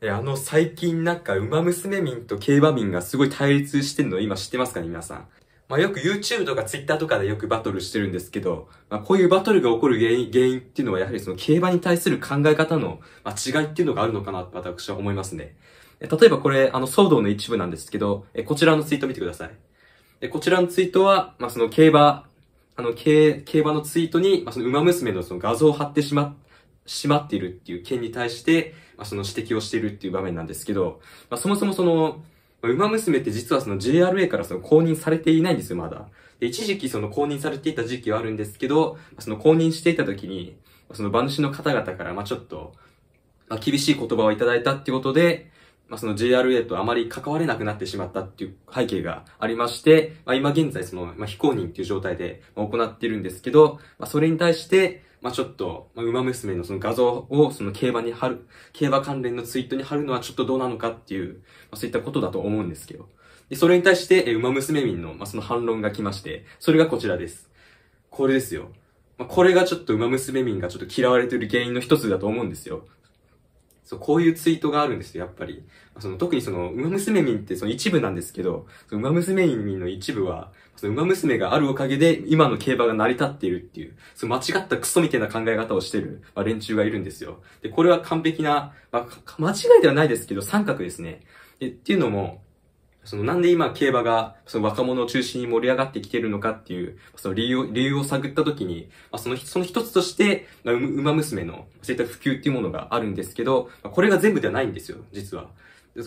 え、あの最近なんか、馬娘民と競馬民がすごい対立してんの今知ってますかね皆さん。まあ、よく YouTube とか Twitter とかでよくバトルしてるんですけど、まあ、こういうバトルが起こる原因、原因っていうのはやはりその競馬に対する考え方の、まあ、違いっていうのがあるのかなと私は思いますね。例えばこれ、あの騒動の一部なんですけど、えこちらのツイート見てください。え、こちらのツイートは、まあ、その競馬、あの、競、馬のツイートに、まあ、その馬娘のその画像を貼ってしまっしまっているっていう件に対して、まあ、その指摘をしているっていう場面なんですけど、まあ、そもそもその、馬娘って実はその JRA からその公認されていないんですよ、まだ。で、一時期その公認されていた時期はあるんですけど、その公認していた時に、その馬主の方々から、まあちょっと、まあ厳しい言葉をいただいたってことで、まあその JRA とあまり関われなくなってしまったっていう背景がありまして、まあ今現在その、まあ非公認っていう状態で行っているんですけど、まあそれに対して、まあちょっと、まあ、馬娘のその画像をその競馬に貼る、競馬関連のツイートに貼るのはちょっとどうなのかっていう、まあ、そういったことだと思うんですけど。で、それに対して、え馬娘民の、まあ、その反論が来まして、それがこちらです。これですよ。まあ、これがちょっと馬娘民がちょっと嫌われてる原因の一つだと思うんですよ。そう、こういうツイートがあるんですよ、やっぱり。その、特にその、馬娘民ってその一部なんですけど、その馬娘民の一部は、その馬娘があるおかげで、今の競馬が成り立っているっていう、その間違ったクソみたいな考え方をしてる、まあ、連中がいるんですよ。で、これは完璧な、まあ、間違いではないですけど、三角ですね。で、っていうのも、そのなんで今競馬がその若者を中心に盛り上がってきてるのかっていう、その理由を、理由を探った時に、まあ、その、その一つとして、まあ、馬娘のそういった普及っていうものがあるんですけど、まあ、これが全部ではないんですよ、実は。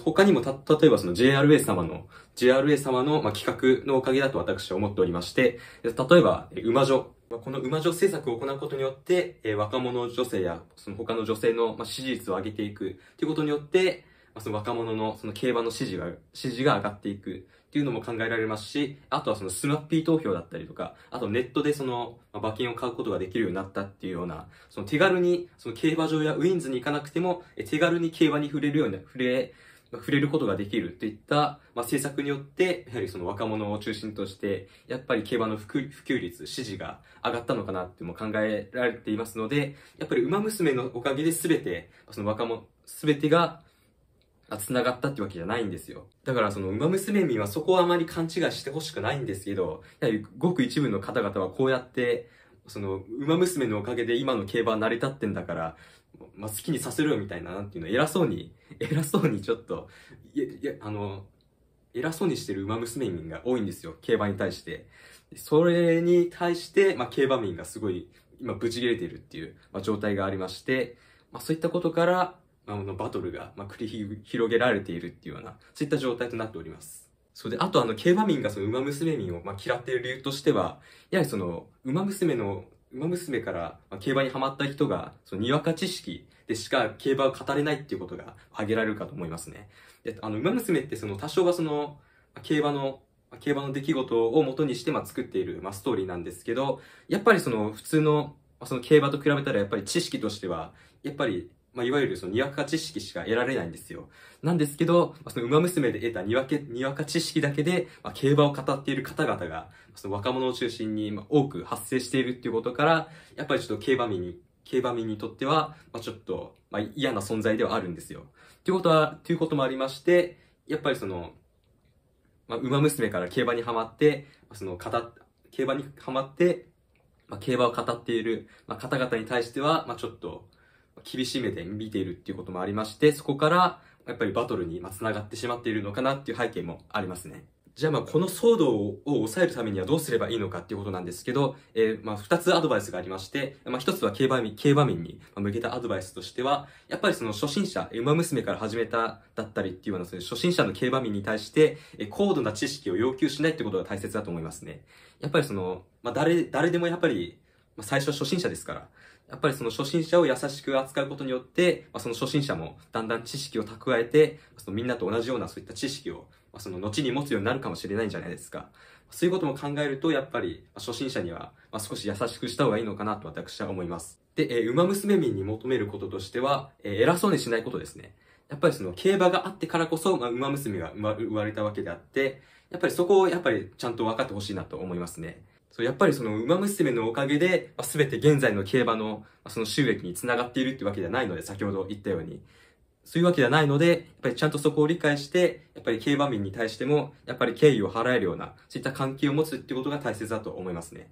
他にもた、例えばその JRA 様の、JRA 様の、まあ、企画のおかげだと私は思っておりまして、例えば、馬女。この馬女政策を行うことによって、え若者女性や、その他の女性の、ま支持率を上げていくということによって、その若者のその競馬の支持が、支持が上がっていくっていうのも考えられますし、あとはそのスナッピー投票だったりとか、あとネットでその馬券を買うことができるようになったっていうような、その手軽に、その競馬場やウィンズに行かなくても、手軽に競馬に触れるような、触れ、触れることができるといった、まあ、政策によって、やはりその若者を中心として、やっぱり競馬の普及率、支持が上がったのかなっても考えられていますので、やっぱり馬娘のおかげで全て、その若者、全てが繋がったってわけじゃないんですよ。だからその、馬娘民はそこはあまり勘違いしてほしくないんですけど、やはりごく一部の方々はこうやって、その、馬娘のおかげで今の競馬成り立ってんだから、まあ、好きにさせるみたいな、なんていうの、偉そうに、偉そうにちょっと、いや、いや、あの、偉そうにしてる馬娘民が多いんですよ、競馬に対して。それに対して、まあ、競馬民がすごい、今、ブチ切れてるっていう、まあ、状態がありまして、まあ、そういったことから、あの、バトルが、まあ、繰り広げられているっていうような、そういった状態となっております。そうで、あとあの、競馬民がその、馬娘民を、まあ、嫌っている理由としては、やはりその、馬娘の、馬娘から、ま競馬にハマった人が、その、にわか知識でしか競馬を語れないっていうことが挙げられるかと思いますね。で、あの、馬娘ってその、多少はその、競馬の、競馬の出来事を元にして、まあ、作っている、まあ、ストーリーなんですけど、やっぱりその、普通の、その競馬と比べたらやっぱり知識としては、やっぱりまあ、いわゆるそのにわか知識しか得られないんですよ。なんですけど、その馬娘で得たにわけ、にわか知識だけで、まあ、競馬を語っている方々が、その若者を中心にまあ多く発生しているっていうことから、やっぱりちょっと競馬民に、競馬民にとっては、まあ、ちょっと、まあ、嫌な存在ではあるんですよ。ということは、ということもありまして、やっぱりその、まあ、馬娘から競馬にはまって、その、語、競馬にはまって、まあ、競馬を語っている、まあ、方々に対しては、まあ、ちょっと、厳しい目で見ているっていうこともありまして、そこから、やっぱりバトルに繋がってしまっているのかなっていう背景もありますね。じゃあまあこの騒動を抑えるためにはどうすればいいのかっていうことなんですけど、えー、まあ二つアドバイスがありまして、まあ一つは競馬民競馬民に向けたアドバイスとしては、やっぱりその初心者、馬娘から始めただったりっていうようなその初心者の競馬民に対して、え高度な知識を要求しないってことが大切だと思いますね。やっぱりその、まあ誰、誰でもやっぱりまあ、最初初心者ですから、やっぱりその初心者を優しく扱うことによって、まあ、その初心者もだんだん知識を蓄えて、そのみんなと同じようなそういった知識を、まあ、その後に持つようになるかもしれないんじゃないですか。そういうことも考えると、やっぱり初心者には少し優しくした方がいいのかなと私は思います。で、えー、馬娘民に求めることとしては、えー、偉そうにしないことですね。やっぱりその競馬があってからこそ、まあ、馬娘が生まれたわけであって、やっぱりそこをやっぱりちゃんと分かってほしいなと思いますね。そうやっぱりその馬娘のおかげで、まあ、全て現在の競馬の、まあ、その収益につながっているってわけではないので、先ほど言ったように。そういうわけではないので、やっぱりちゃんとそこを理解して、やっぱり競馬民に対しても、やっぱり敬意を払えるような、そういった関係を持つってことが大切だと思いますね。